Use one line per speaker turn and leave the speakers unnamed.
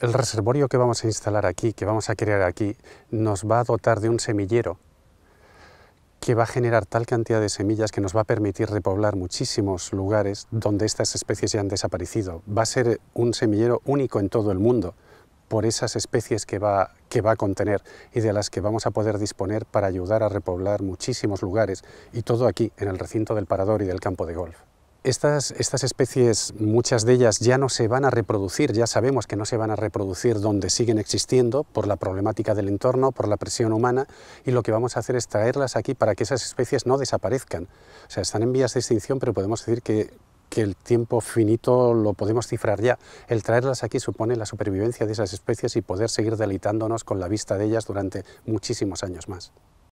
El reservorio que vamos a instalar aquí, que vamos a crear aquí, nos va a dotar de un semillero que va a generar tal cantidad de semillas que nos va a permitir repoblar muchísimos lugares donde estas especies ya han desaparecido. Va a ser un semillero único en todo el mundo por esas especies que va, que va a contener y de las que vamos a poder disponer para ayudar a repoblar muchísimos lugares y todo aquí en el recinto del Parador y del campo de golf. Estas, especies, muchas de ellas ya no se van a reproducir, ya sabemos que no se van a reproducir donde siguen existiendo por la problemática del entorno, por la presión humana, y lo que vamos a hacer es traerlas aquí para que esas especies no desaparezcan. O sea, están en vías de extinción, pero podemos decir que, que el tiempo finito lo podemos cifrar ya. El traerlas aquí supone la supervivencia de esas especies y poder seguir deleitándonos con la vista de ellas durante muchísimos años más.